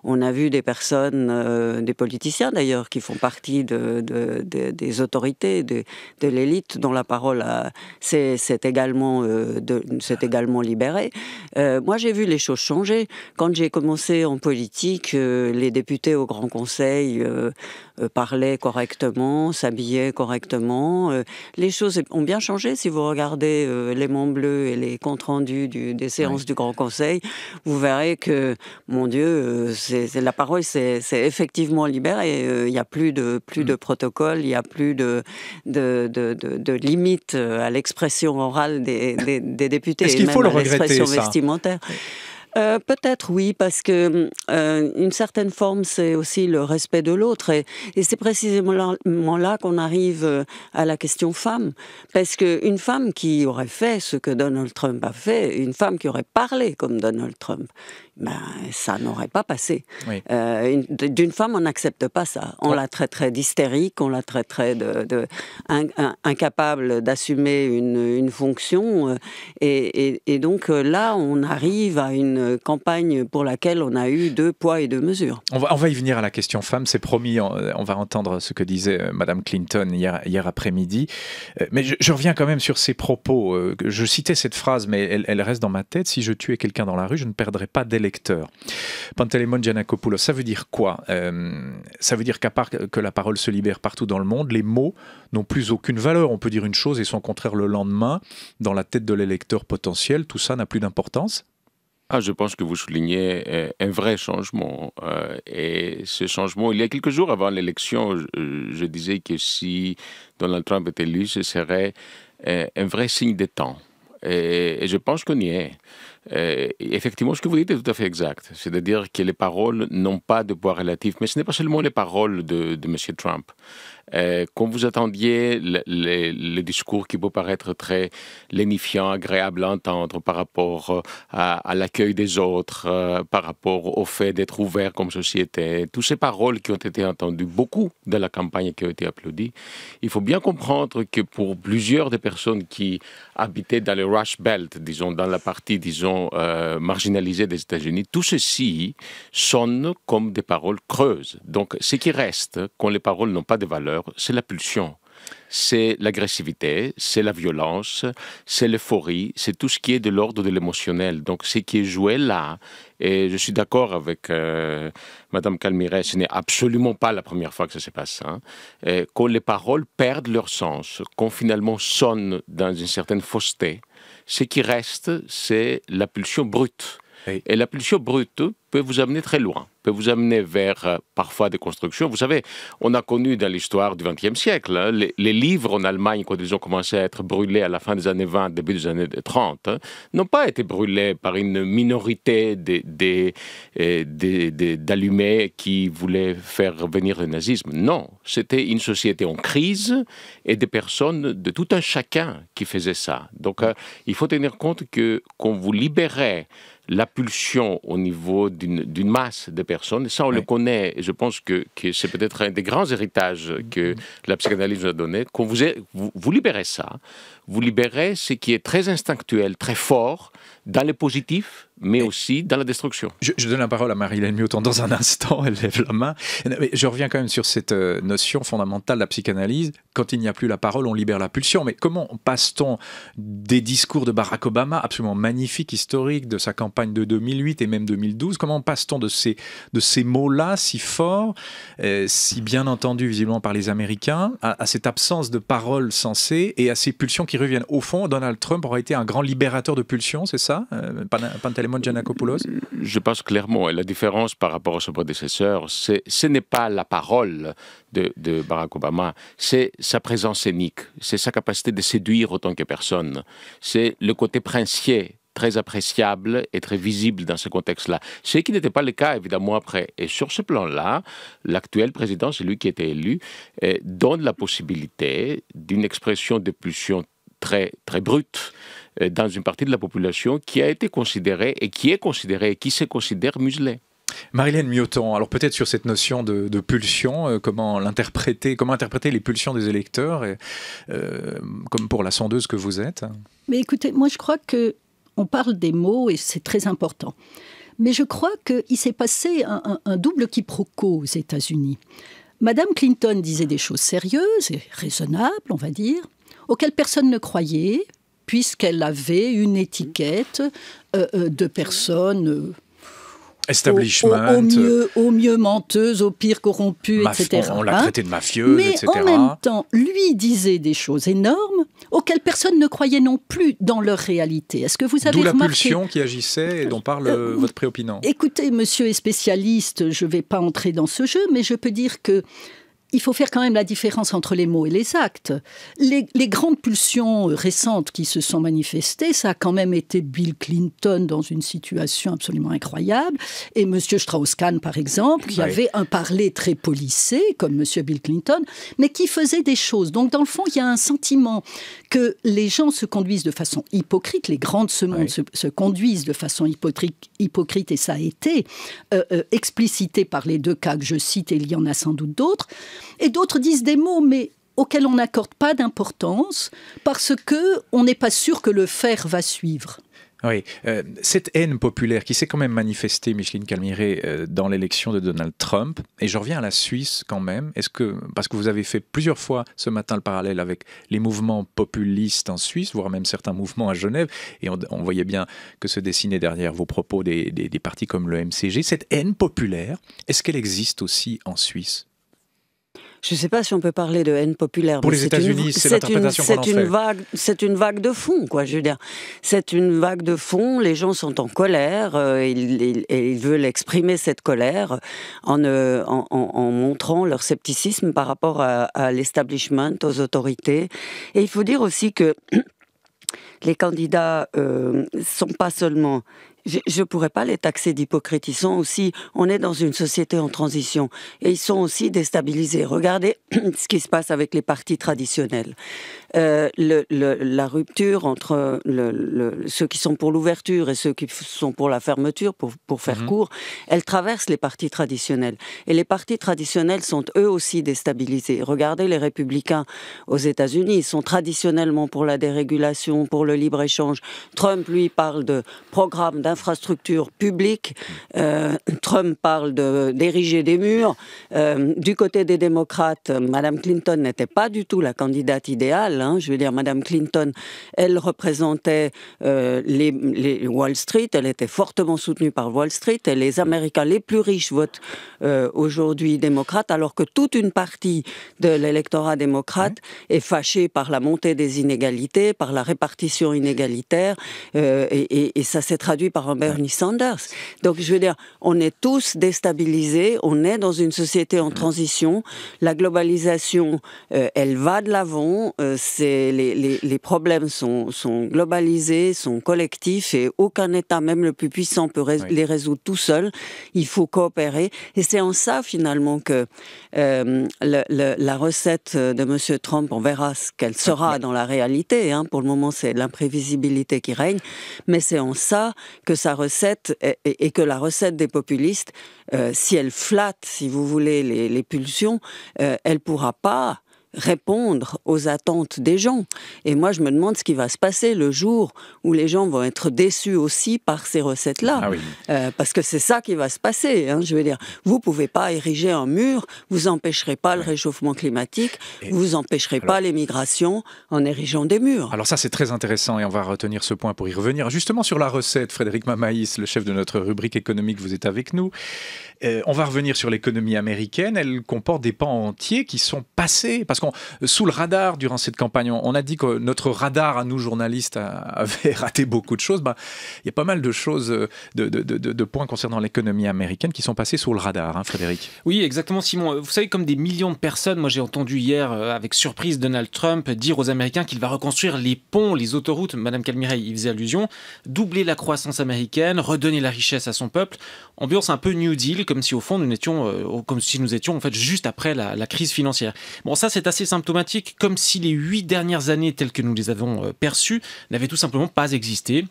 on a vu des personnes, des politiciens d'ailleurs, qui font partie de, des autorités, de, l'élite, dont la parole s'est également, également libérée. moi, j'ai vu les choses changer. Quand j'ai commencé en politique, les députés au Grand Conseil euh, euh, parlait parlaient correctement, s'habillaient correctement. Euh, les choses ont bien changé. Si vous regardez les monts bleus et les comptes rendus des séances du Grand Conseil, vous verrez que, mon Dieu, la parole s'est effectivement libérée. Il n'y a plus de, plus de mm. protocole, il n'y a plus de, de, limites à l'expression orale des, députés. Est-ce qu'il faut le regretter, vestimentaire. Ça euh, peut-être oui, parce que euh, une certaine forme, c'est aussi le respect de l'autre, et, c'est précisément là, qu'on arrive euh, à la question femme, parce qu'une femme qui aurait fait ce que Donald Trump a fait, une femme qui aurait parlé comme Donald Trump, ben ça n'aurait pas passé. D'une femme, on n'accepte pas ça. On la traiterait d'hystérique, on la traiterait de, incapable d'assumer une, fonction, et donc là, on arrive à une euh, campagne pour laquelle on a eu deux poids et deux mesures. On va, on va y venir à la question femme, c'est promis, on, euh, va entendre ce que disait euh, Mme Clinton hier, après-midi. Mais je, reviens quand même sur ses propos. Je citais cette phrase, mais elle, reste dans ma tête. Si je tuais quelqu'un dans la rue, je ne perdrais pas d'électeurs. Pantelemon Giannakopoulos, ça veut dire quoi Ça veut dire qu'à part que la parole se libère partout dans le monde, les mots n'ont plus aucune valeur. On peut dire une chose et son contraire le lendemain, dans la tête de l'électeur potentiel, tout ça n'a plus d'importance ah, je pense que vous soulignez euh, un vrai changement. Euh, et ce changement, il y a quelques jours avant l'élection, je euh, disais que si Donald Trump était élu, ce serait un vrai signe des temps. Et je pense qu'on y est. effectivement, ce que vous dites est tout à fait exact. C'est-à-dire que les paroles n'ont pas de poids relatif. Mais ce n'est pas seulement les paroles de, de M. Trump quand euh, vous attendiez le, discours qui peut paraître très lénifiant, agréable à entendre par rapport euh, à, l'accueil des autres, euh, par rapport au fait d'être ouvert comme société, toutes ces paroles qui ont été entendues, beaucoup de la campagne qui a été applaudie, il faut bien comprendre que pour plusieurs des personnes qui habitaient dans le Rush Belt, disons, dans la partie, disons, marginalisée des États-Unis, tout ceci sonne comme des paroles creuses. Donc, ce qui reste, quand les paroles n'ont pas de valeur, c'est la pulsion. C'est l'agressivité, c'est la violence, c'est l'euphorie, c'est tout ce qui est de l'ordre de l'émotionnel. Donc, ce qui est joué là, et je suis d'accord avec Mme euh, Madame Calmiret, ce n'est absolument pas la première fois que ça se passe. Hein, quand les paroles perdent leur sens, qu'on finalement sonne dans une certaine fausseté, ce qui reste, c'est la pulsion brute. Et la pulsion brute peut vous amener très loin, peut vous amener vers euh, parfois des constructions. Vous savez, on a connu dans l'histoire du XXe siècle, hein, les, livres en Allemagne, quand ils ont commencé à être brûlés à la fin des années 20, début des années 30, hein, n'ont pas été brûlés par une minorité euh, d'allumés qui voulaient faire venir le nazisme. Non, c'était une société en crise et des personnes, de tout un chacun qui faisaient ça. Donc, euh, il faut tenir compte que quand vous libérez la pulsion au niveau d'une masse de personnes, ça on le connaît, et je pense que, c'est peut-être un des grands héritages que mm-hmm. la psychanalyse nous a donné, qu'on vous, vous, vous libérez ça, vous libérez ce qui est très instinctuel, très fort, dans le positif, mais aussi dans la destruction. Je, donne la parole à Marie-Hélène Mioton dans un instant, elle lève la main. Mais je reviens quand même sur cette euh, notion fondamentale de la psychanalyse. Quand il n'y a plus la parole, on libère la pulsion. Mais comment passe-t-on des discours de Barack Obama, absolument magnifiques, historiques, de sa campagne de 2008 et même 2012, comment passe-t-on de ces, de ces mots-là si forts, euh, si bien entendus visiblement par les Américains, à, à cette absence de parole sensée et à ces pulsions qui reviennent. Au fond, Donald Trump aurait été un grand libérateur de pulsions, c'est ça euh, Pantalémon Giannakopoulos euh, Je pense clairement. Et la différence par rapport à son prédécesseur, ce n'est pas la parole de, de Barack Obama, c'est sa présence scénique, c'est sa capacité de séduire autant que personne, c'est le côté princier très appréciable et très visible dans ce contexte-là. Ce qui n'était pas le cas, évidemment, après. Et sur ce plan-là, l'actuel président, lui qui était élu, donne la possibilité d'une expression de pulsion très, très brute euh, dans une partie de la population qui a été considérée et qui est considérée et qui se considère muselée. Marilène Mioton, alors peut-être sur cette notion de, pulsion, euh, comment l'interpréter, comment interpréter les pulsions des électeurs, euh, comme pour la sondeuse que vous êtes Mais écoutez, moi je crois que on parle des mots et c'est très important. Mais je crois qu'il s'est passé un, un, un double quiproquo aux États-Unis. Madame Clinton disait des choses sérieuses et raisonnables, on va dire, auxquelles personne ne croyait, puisqu'elle avait une étiquette euh, euh, de personne. Euh, au, mieux, menteuse, au pire corrompue, etc. On, l'a hein. traité de mafieuse, Mais En même temps, lui disait des choses énormes auxquelles personne ne croyait non plus dans leur réalité. Est-ce que vous avez remarqué... la pulsion qui agissait et dont parle votre préopinant. Écoutez, monsieur est spécialiste, je ne vais pas entrer dans ce jeu, mais je peux dire que il faut faire quand même la différence entre les mots et les actes. Les, grandes pulsions euh, récentes qui se sont manifestées, ça a quand même été Bill Clinton dans une situation absolument incroyable, et M. Strauss-Kahn, par exemple, qui avait un parler très policé, comme M. Bill Clinton, mais qui faisait des choses. Donc, dans le fond, il y a un sentiment que les gens se conduisent de façon hypocrite, les grandes semaines se, conduisent de façon hypocrite, hypocrite et ça a été euh, euh, explicité par les deux cas que je cite, et il y en a sans doute d'autres et d'autres disent des mots, mais auxquels on n'accorde pas d'importance parce que on n'est pas sûr que le faire va suivre. Oui, euh, cette haine populaire qui s'est quand même manifestée, Micheline Calmiré, euh, dans l'élection de Donald Trump, et je reviens à la Suisse quand même, est-ce que, parce que vous avez fait plusieurs fois ce matin le parallèle avec les mouvements populistes en Suisse, voire même certains mouvements à Genève, et on, voyait bien que se dessinaient derrière vos propos des, des partis comme le MCG, cette haine populaire, est-ce qu'elle existe aussi en Suisse je ne sais pas si on peut parler de haine populaire. Pour les États-Unis, c'est l'interprétation Une vague, c'est une vague de fond, quoi. Je veux dire, c'est une vague de fond. Les gens sont en colère et, euh, ils veulent exprimer cette colère euh, en, en, montrant leur scepticisme par rapport à, l'establishment, aux autorités. Et il faut dire aussi que les candidats ne euh, sont pas seulement je ne pourrais pas les taxer d'hypocrites. Ils sont aussi, on est dans une société en transition et ils sont aussi déstabilisés. Regardez ce qui se passe avec les partis traditionnels. Euh, le, la rupture entre le, ceux qui sont pour l'ouverture et ceux qui sont pour la fermeture, pour, faire mhm. court, elle traverse les partis traditionnels. Et les partis traditionnels sont eux aussi déstabilisés. Regardez les républicains aux États-Unis, ils sont traditionnellement pour la dérégulation, pour le libre-échange. Trump, lui, parle de programme d'investissement infrastructures publiques. Euh, Trump parle d'ériger des murs. Euh, du côté des démocrates, Madame Clinton n'était pas du tout la candidate idéale. Hein. Je veux dire, Madame Clinton, elle représentait euh, les, Wall Street. Elle était fortement soutenue par Wall Street. Et les Américains les plus riches votent aujourd'hui démocrates, alors que toute une partie de l'électorat démocrate est fâchée par la montée des inégalités, par la répartition inégalitaire, et, et ça s'est traduit par Bernie Sanders. Donc je veux dire, on est tous déstabilisés, on est dans une société en mm. transition, la globalisation, euh, elle va de l'avant, euh, les, problèmes sont, sont, globalisés, sont collectifs et aucun État, même le plus puissant, peut les résoudre tout seul. Il faut coopérer. Et c'est en ça finalement que euh, la recette de M. Trump, on verra ce qu'elle ah, sera dans la réalité. Hein. Pour le moment, c'est l'imprévisibilité qui règne. Mais c'est en ça que sa recette et, que la recette des populistes, euh, si elle flatte, si vous voulez, les, pulsions, euh, elle pourra pas répondre aux attentes des gens. Et moi, je me demande ce qui va se passer le jour où les gens vont être déçus aussi par ces recettes-là. Ah euh, parce que c'est ça qui va se passer. Hein, je veux dire, vous pouvez pas ériger un mur, vous empêcherez pas le réchauffement climatique, vous empêcherez pas pas l'émigration en érigeant des murs. Alors ça, c'est très intéressant et on va retenir ce point pour y revenir. Justement sur la recette, Frédéric Mamaïs, le chef de notre rubrique économique, vous êtes avec nous. Euh, on va revenir sur l'économie américaine. Elle comporte des pans entiers qui sont passés parce qu'on sous le radar durant cette campagne, on a dit que notre radar à nous journalistes euh, avait raté beaucoup de choses. Bah, il y a pas mal de choses, euh, de, points concernant l'économie américaine qui sont passés sous le radar, hein, Frédéric. Oui, exactement, Simon. Euh, vous savez, comme des millions de personnes, moi j'ai entendu hier avec surprise Donald Trump dire aux Américains qu'il va reconstruire les ponts, les autoroutes. Madame Calmirey il faisait allusion. Doubler la croissance américaine, redonner la richesse à son peuple. Ambiance un peu New Deal, comme si au fond nous étions, comme si nous étions en fait juste après la, la crise financière. Bon, ça c'est assez assez symptomatique, comme si les huit dernières années telles que nous les avons euh, perçues n'avaient tout simplement pas existé.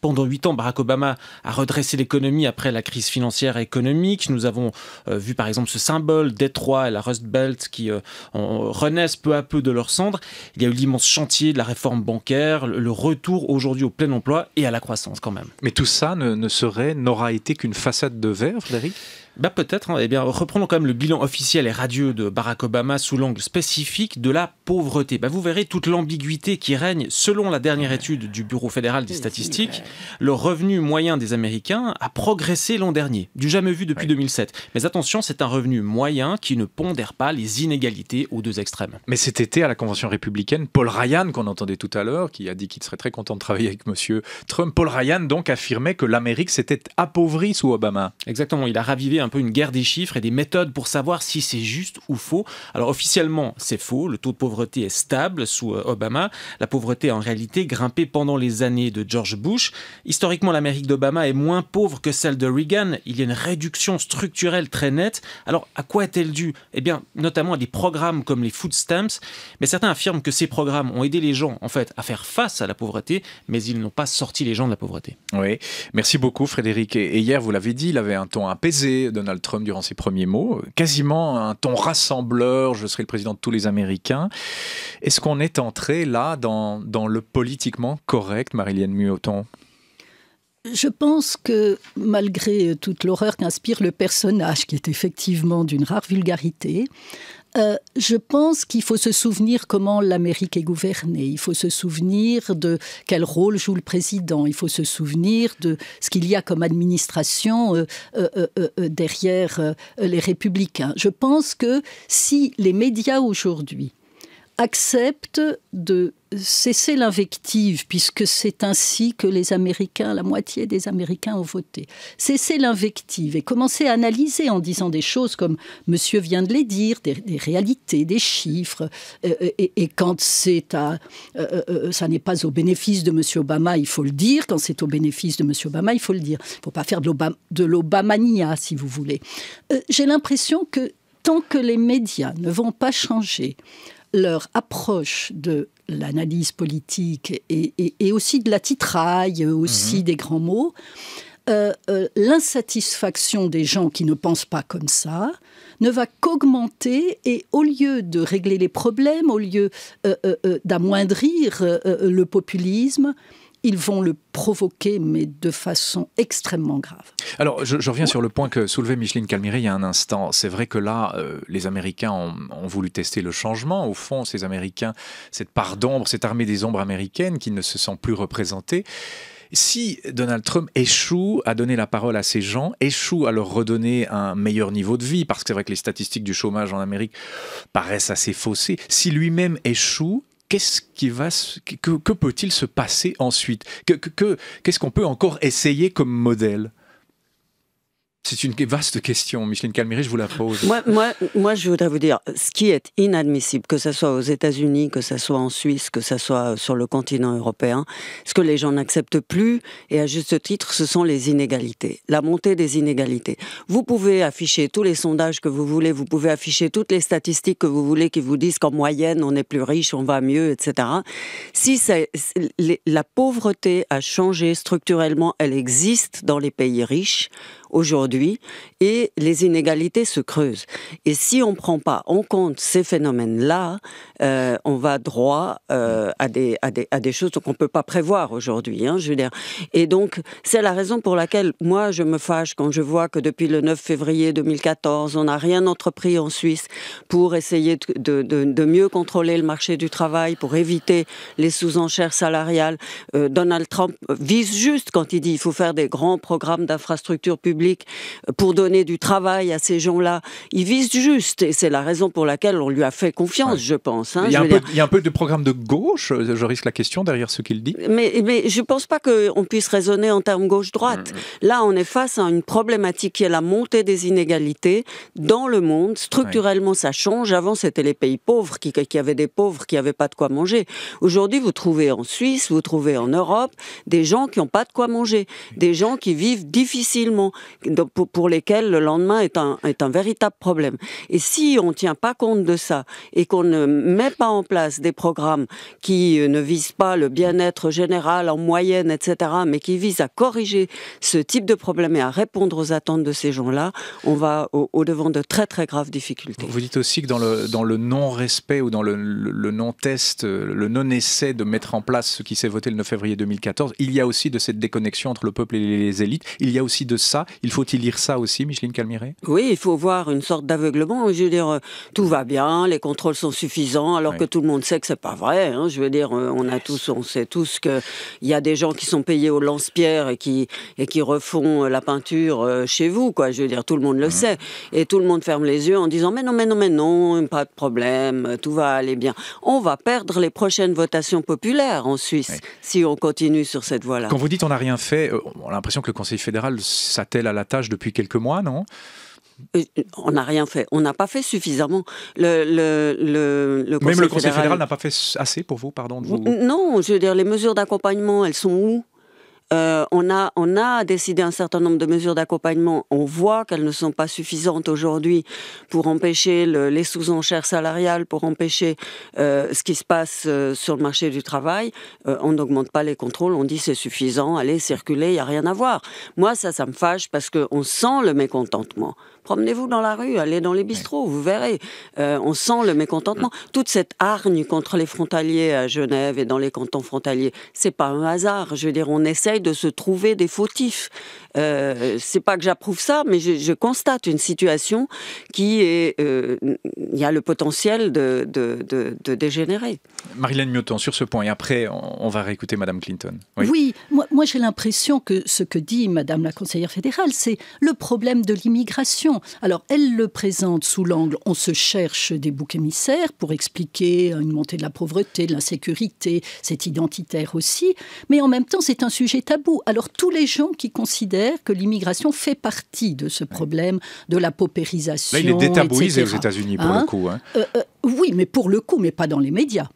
Pendant huit ans, Barack Obama a redressé l'économie après la crise financière et économique. Nous avons euh, vu par exemple ce symbole, Détroit et la Rust Belt qui euh, en renaissent peu à peu de leurs cendres. Il y a eu l'immense chantier de la réforme bancaire, le retour aujourd'hui au plein emploi et à la croissance quand même. Mais tout ça ne, serait, n'aura été qu'une façade de verre, Frédéric bah, peut-être. Hein. Eh bien, reprenons quand même le bilan officiel et radieux de Barack Obama sous l'angle spécifique de la pauvreté. Bah, vous verrez toute l'ambiguïté qui règne selon la dernière étude du Bureau fédéral des statistiques. Le revenu moyen des Américains a progressé l'an dernier, du jamais vu depuis 2007. Mais attention, c'est un revenu moyen qui ne pondère pas les inégalités aux deux extrêmes. Mais cet été, à la Convention républicaine, Paul Ryan, qu'on entendait tout à l'heure, qui a dit qu'il serait très content de travailler avec M. Trump, Paul Ryan donc affirmait que l'Amérique s'était appauvrie sous Obama. Exactement, il a ravivé un un peu une guerre des chiffres et des méthodes pour savoir si c'est juste ou faux. Alors officiellement, c'est faux. Le taux de pauvreté est stable sous euh, Obama. La pauvreté en réalité grimpé pendant les années de George Bush. Historiquement, l'Amérique d'Obama est moins pauvre que celle de Reagan. Il y a une réduction structurelle très nette. Alors à quoi est-elle due Eh bien, notamment à des programmes comme les food stamps. Mais certains affirment que ces programmes ont aidé les gens en fait à faire face à la pauvreté, mais ils n'ont pas sorti les gens de la pauvreté. Oui, merci beaucoup Frédéric. Et hier, vous l'avez dit, il avait un ton apaisé Donald Trump durant ses premiers mots, quasiment un ton rassembleur, je serai le président de tous les Américains. Est-ce qu'on est entré là dans, le politiquement correct, Marilyn Muoton je pense que malgré toute l'horreur qu'inspire le personnage, qui est effectivement d'une rare vulgarité, euh, je pense qu'il faut se souvenir comment l'Amérique est gouvernée. Il faut se souvenir de quel rôle joue le président. Il faut se souvenir de ce qu'il y a comme administration euh, euh, derrière les républicains. Je pense que si les médias aujourd'hui accepte de cesser l'invective, puisque c'est ainsi que les Américains, la moitié des Américains ont voté. Cesser l'invective et commencer à analyser en disant des choses comme monsieur vient de les dire, des, réalités, des chiffres. Euh, euh, et, quand c'est à. Euh, ça n'est pas au bénéfice de monsieur Obama, il faut le dire. Quand c'est au bénéfice de monsieur Obama, il faut le dire. Il ne faut pas faire de l'Obamania, si vous voulez. J'ai l'impression que tant que les médias ne vont pas changer, leur approche de l'analyse politique et, aussi de la titraille, aussi mhm. des grands mots, euh, euh, l'insatisfaction des gens qui ne pensent pas comme ça ne va qu'augmenter et au lieu de régler les problèmes, au lieu euh, d'amoindrir le populisme, ils vont le provoquer, mais de façon extrêmement grave. Alors, je, reviens sur le point que soulevait Micheline Calmiry il y a un instant. C'est vrai que là, euh, les Américains ont, ont, voulu tester le changement. Au fond, ces Américains, cette part d'ombre, cette armée des ombres américaines qui ne se sent plus représentée. Si Donald Trump échoue à donner la parole à ces gens, échoue à leur redonner un meilleur niveau de vie, parce que c'est vrai que les statistiques du chômage en Amérique paraissent assez faussées, si lui-même échoue, qu'est-ce qui va, que, peut-il se passer ensuite Qu'est-ce qu'on peut encore essayer comme modèle c'est une vaste question, Micheline Calmiri, je vous la pose. Moi, moi, je voudrais vous dire, ce qui est inadmissible, que ce soit aux États-Unis, que ce soit en Suisse, que ce soit sur le continent européen, ce que les gens n'acceptent plus, et à juste titre, ce sont les inégalités, la montée des inégalités. Vous pouvez afficher tous les sondages que vous voulez, vous pouvez afficher toutes les statistiques que vous voulez qui vous disent qu'en moyenne, on est plus riche, on va mieux, etc. Si la pauvreté a changé structurellement, elle existe dans les pays riches aujourd'hui et les inégalités se creusent. Et si on ne prend pas en compte ces phénomènes-là, euh, on va droit euh, à, des, à, des, à, des, choses qu'on ne peut pas prévoir aujourd'hui. Hein, je Et donc, c'est la raison pour laquelle moi, je me fâche quand je vois que depuis le 9 février 2014, on n'a rien entrepris en Suisse pour essayer de, de, de, mieux contrôler le marché du travail, pour éviter les sous-enchères salariales. Euh, Donald Trump vise juste quand il dit qu'il faut faire des grands programmes d'infrastructures publiques euh, pour donner du travail à ces gens-là. Il vise juste, et c'est la raison pour laquelle on lui a fait confiance, je pense. Hein, il, y a un peu, il, de programme de gauche, euh, je risque la question, derrière ce qu'il dit. Mais, mais je ne pense pas qu'on puisse raisonner en termes gauche-droite. Mm, mm. Là, on est face à une problématique qui est la montée des inégalités dans le monde. Structurellement, ça change. Avant, c'était les pays pauvres qui, qui avaient des pauvres qui n'avaient pas de quoi manger. Aujourd'hui, vous trouvez en Suisse, vous trouvez en Europe des gens qui n'ont pas de quoi manger, des gens qui vivent difficilement pour lesquels le lendemain est un, est un véritable problème. Et si on ne tient pas compte de ça et qu'on ne met pas en place des programmes qui euh, ne visent pas le bien-être général en moyenne, etc., mais qui visent à corriger ce type de problème et à répondre aux attentes de ces gens-là, on va au-devant de très très graves difficultés. Vous dites aussi que dans le, dans le non-respect ou dans le, le non-test, euh, le non-essai de mettre en place ce qui s'est voté le 9 février 2014, il y a aussi de cette déconnexion entre le peuple et les élites, il y a aussi de ça, il faut-il lire ça aussi, Micheline Calmiré Oui, il faut voir une sorte d'aveuglement. Je veux dire, euh, tout va bien, les contrôles sont suffisants, alors que tout le monde sait que c'est pas vrai. Hein. Je veux dire, euh, on a tous, on sait tous qu'il y a des gens qui sont payés au lance-pierre et qui et qui refont euh, la peinture chez vous, quoi. Je veux dire, tout le monde le mmh. sait et tout le monde ferme les yeux en disant mais non, mais non, mais non, pas de problème, tout va aller bien. On va perdre les prochaines votations populaires en Suisse si on continue sur cette voie-là. Quand vous dites on n'a rien fait, on a l'impression que le Conseil fédéral s'attelle à la tâche depuis quelques mois, non on n'a rien fait. On n'a pas fait suffisamment. Le, le, Même le Conseil fédéral n'a pas fait assez pour vous, pardon de vous... Non, je veux dire, les mesures d'accompagnement, elles sont où euh, on, a, décidé un certain nombre de mesures d'accompagnement. On voit qu'elles ne sont pas suffisantes aujourd'hui pour empêcher les sous-enchères salariales, pour empêcher euh, ce qui se passe euh, sur le marché du travail. on n'augmente pas les contrôles, on dit c'est suffisant, allez circuler, il n'y a rien à voir. Moi, ça, ça me fâche parce qu'on sent le mécontentement. Promenez-vous dans la rue, allez dans les bistrots, vous verrez. Euh, on sent le mécontentement. Mm. Toute cette hargne contre les frontaliers à Genève et dans les cantons frontaliers, c'est pas un hasard. Je veux dire, on essaye de se trouver des fautifs. Euh, c'est pas que j'approuve ça, mais je, constate une situation qui est, euh, il y a le potentiel de, de, de, de dégénérer. Marilène Mioton, sur ce point, et après, on, va réécouter Mme Clinton. Oui, moi, moi j'ai l'impression que ce que dit Madame la conseillère fédérale, c'est le problème de l'immigration. Alors, elle le présente sous l'angle on se cherche des boucs émissaires pour expliquer une montée de la pauvreté, de l'insécurité, c'est identitaire aussi, mais en même temps, c'est un sujet tabou. Alors, tous les gens qui considèrent que l'immigration fait partie de ce problème de la paupérisation. il est détabouisé aux États-Unis, pour le hein coup. Hein. Euh, euh, oui, mais pour le coup, mais pas dans les médias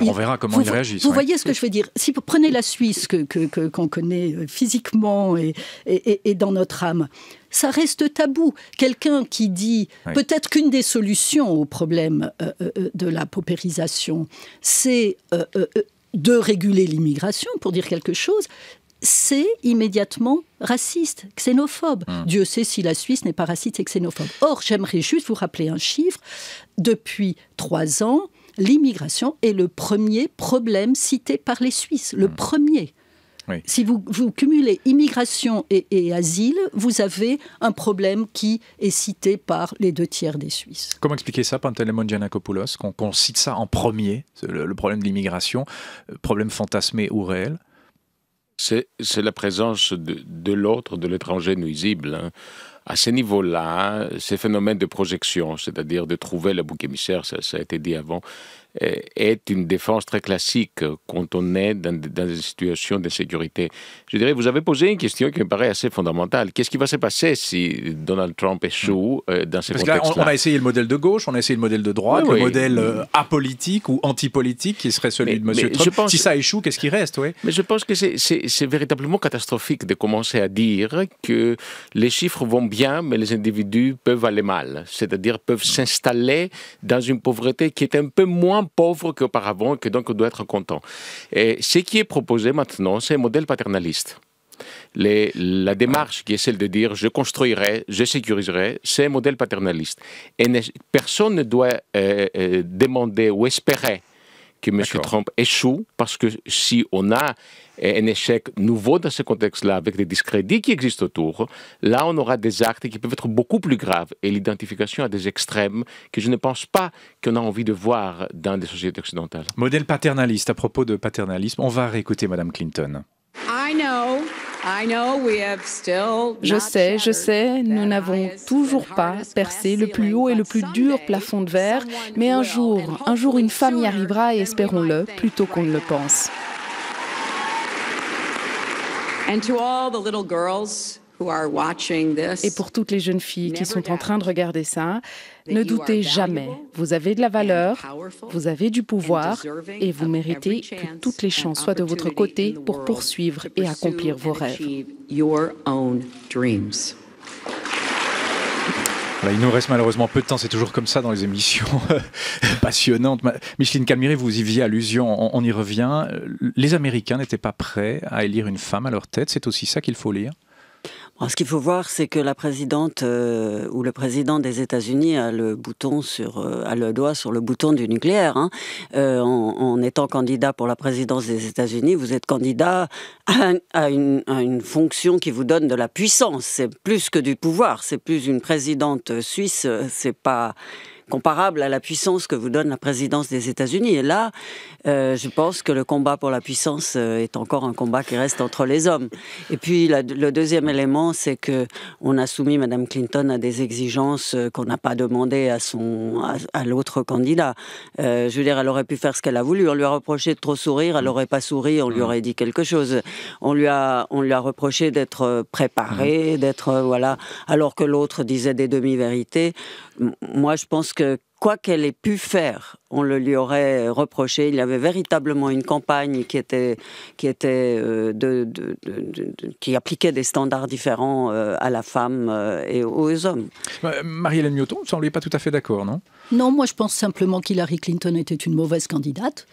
on verra comment ils réagissent. Vous voyez ce que je veux dire Si vous prenez la Suisse que qu'on connaît euh, physiquement et, et, dans notre âme, ça reste tabou. Quelqu'un qui dit peut-être qu'une des solutions au problème euh, euh, de la paupérisation, c'est de réguler l'immigration, pour dire quelque chose, c'est immédiatement raciste, xénophobe. Mmh. Dieu sait si la Suisse n'est pas raciste et xénophobe. Or, j'aimerais juste vous rappeler un chiffre. Depuis trois ans, l'immigration est le premier problème cité par les Suisses, le hmm. premier. Si vous, vous, cumulez immigration et, asile, vous avez un problème qui est cité par les deux tiers des Suisses. Comment expliquer ça, Pantelemon Giannakopoulos, qu'on cite ça en premier, le, problème de l'immigration, euh, problème fantasmé ou réel C'est la présence de l'autre, de l'étranger nuisible. Hein. À ce niveau-là, ces phénomènes de projection, c'est-à-dire de trouver le bouc émissaire, ça, a été dit avant, est une défense très classique euh, quand on est dans, des une situation de sécurité. Je dirais, vous avez posé une question qui me paraît assez fondamentale. Qu'est-ce qui va se passer si Donald Trump échoue hmm. euh, dans ce contexte-là on, on, a essayé le modèle de gauche, on a essayé le modèle de droite, le modèle euh, apolitique ou antipolitique qui serait celui de M. Trump. Si ça échoue, qu'est-ce qui reste Mais je pense que c'est véritablement catastrophique de commencer à dire que les chiffres vont bien, mais les individus peuvent aller mal, c'est-à-dire peuvent s'installer dans une pauvreté qui est un peu moins pauvre qu'auparavant et que donc on doit être content. Et ce qui est proposé maintenant, c'est un modèle paternaliste. la démarche qui est celle de dire je construirai, je sécuriserai, c'est un modèle paternaliste. Et personne ne doit euh, euh, demander ou espérer que M. Trump échoue, parce que si on a un échec nouveau dans ce contexte-là, avec des discrédits qui existent autour, là, on aura des actes qui peuvent être beaucoup plus graves et l'identification à des extrêmes que je ne pense pas qu'on a envie de voir dans des sociétés occidentales. Modèle paternaliste, à propos de paternalisme, on va réécouter Mme Clinton. I know. Je sais, je sais, nous n'avons toujours pas percé le plus haut et le plus dur plafond de verre, mais un jour, un jour une femme y arrivera et espérons-le plutôt qu'on ne le pense. And to all the little girls et pour toutes les jeunes filles qui sont en train de regarder ça, ne doutez jamais, vous avez de la valeur, vous avez du pouvoir et vous méritez que toutes les chances soient de votre côté pour poursuivre et accomplir vos rêves. il nous reste malheureusement peu de temps, c'est toujours comme ça dans les émissions passionnantes. Micheline Calmiré, vous y faisiez allusion, on y revient. Euh, les Américains n'étaient pas prêts à élire une femme à leur tête, c'est aussi ça qu'il faut lire ce qu'il faut voir, c'est que la présidente euh, ou le président des États-Unis a le bouton sur, euh, a le doigt sur le bouton du nucléaire. Hein. Euh, en, étant candidat pour la présidence des États-Unis, vous êtes candidat à, une, à, une, fonction qui vous donne de la puissance. C'est plus que du pouvoir. C'est plus une présidente suisse. C'est pas comparable à la puissance que vous donne la présidence des États-Unis. Et là, euh, je pense que le combat pour la puissance euh, est encore un combat qui reste entre les hommes. Et puis le deuxième élément, c'est que on a soumis Madame Clinton à des exigences euh, qu'on n'a pas demandées à son à, l'autre candidat. je veux dire, elle aurait pu faire ce qu'elle a voulu. On lui a reproché de trop sourire, elle n'aurait pas souri, on lui mmh. aurait dit quelque chose. On lui a on lui a reproché d'être préparée, mmh. d'être voilà, alors que l'autre disait des demi-vérités. Moi, je pense que quoi qu'elle ait pu faire, on le lui aurait reproché. Il y avait véritablement une campagne qui était qui était euh, qui appliquait des standards différents euh, à la femme euh, et aux hommes. Marie-Hélène Mioton, vous ne semblez pas tout à fait d'accord, non Non, moi je pense simplement qu'Hillary Clinton était une mauvaise candidate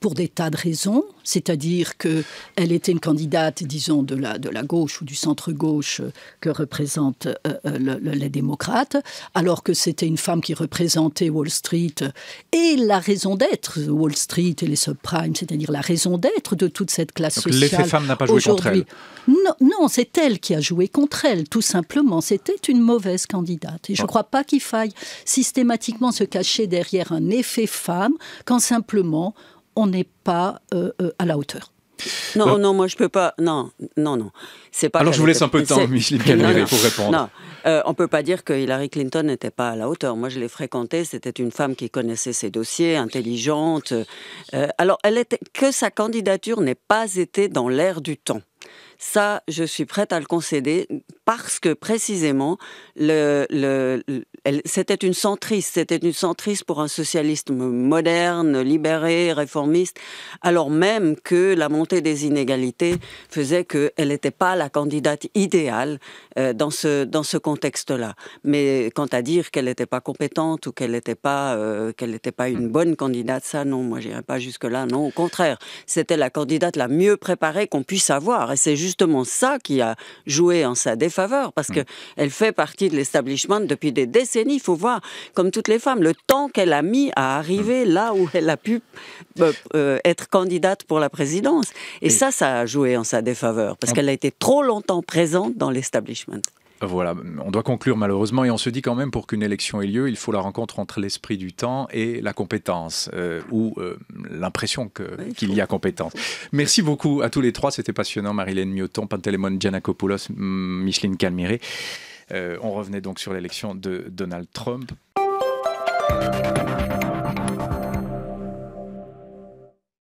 pour des tas de raisons, c'est-à-dire qu'elle était une candidate, disons, de la, de la gauche ou du centre-gauche que représentent euh, euh, les démocrates, alors que c'était une femme qui représentait Wall Street et la raison d'être, Wall Street et les subprimes, c'est-à-dire la raison d'être de toute cette classe sociale. L'effet femme n'a pas joué contre elle Non, non c'est elle qui a joué contre elle, tout simplement. C'était une mauvaise candidate. Et je ne crois pas qu'il faille systématiquement se cacher derrière un effet femme quand simplement on n'est pas euh, euh, à la hauteur. Non, euh. non, moi je peux pas. Non, non, non. C'est pas. Alors je vous laisse un peu de temps, Micheline pour répondre. Non, on peut pas dire que Hillary Clinton n'était pas à la hauteur. Moi, je l'ai fréquentée. C'était une femme qui connaissait ses dossiers, intelligente. alors, elle était que sa candidature n'ait pas été dans l'air du temps. Ça, je suis prête à le concéder parce que précisément, le, le, c'était une centriste, c'était une centriste pour un socialisme moderne, libéré, réformiste, alors même que la montée des inégalités faisait qu'elle n'était pas la candidate idéale euh, dans ce, dans ce contexte-là. Mais quant à dire qu'elle n'était pas compétente ou qu'elle n'était pas, euh, qu'elle pas une bonne candidate, ça non, moi n'irai pas jusque-là, non, au contraire, c'était la candidate la mieux préparée qu'on puisse avoir, et c'est justement ça qui a joué en sa défense faveur parce mm. qu'elle fait partie de l'establishment depuis des décennies. Il faut voir, comme toutes les femmes, le temps qu'elle a mis à arriver mm. là où elle a pu euh, euh, être candidate pour la présidence. Et, ça, ça a joué en sa défaveur parce qu'elle a été trop longtemps présente dans l'establishment. Voilà, on doit conclure malheureusement et on se dit quand même pour qu'une élection ait lieu, il faut la rencontre entre l'esprit du temps et la compétence euh, ou euh, l'impression qu'il y a compétence. Merci beaucoup à tous les trois, c'était passionnant. Marilène Mioton, Pantelemon Giannakopoulos, Micheline Calmiré. Euh, on revenait donc sur l'élection de Donald Trump.